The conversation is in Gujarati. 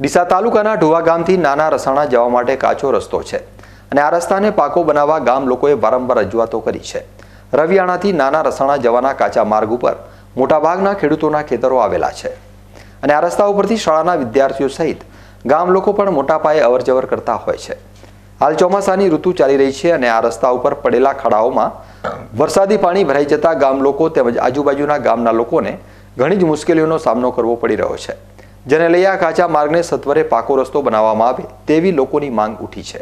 ડીસા તાલુકાના ઢુવા ગામથી નાના રસાણા જવા માટે કાચો રસ્તો છે અને આ રસ્તાને પાકો બનાવવા ગામ લોકોએ વારંવાર રજૂઆતો કરી છે રવિયાણાથી નાના રસાણા જવાના કાચા માર્ગ ઉપર મોટાભાગના ખેડૂતોના ખેતરો આવેલા છે અને આ રસ્તા ઉપરથી શાળાના વિદ્યાર્થીઓ સહિત ગામ લોકો પણ મોટા પાયે અવરજવર કરતા હોય છે હાલ ચોમાસાની ઋતુ ચાલી રહી છે અને આ રસ્તા ઉપર પડેલા ખાડાઓમાં વરસાદી પાણી ભરાઈ જતા ગામ લોકો તેમજ આજુબાજુના ગામના લોકોને ઘણી જ મુશ્કેલીઓનો સામનો કરવો પડી રહ્યો છે જેને લઈ આ કાચા માર્ગને સત્વરે પાકો રસ્તો બનાવવામાં આવે તેવી લોકોની માંગ ઉઠી છે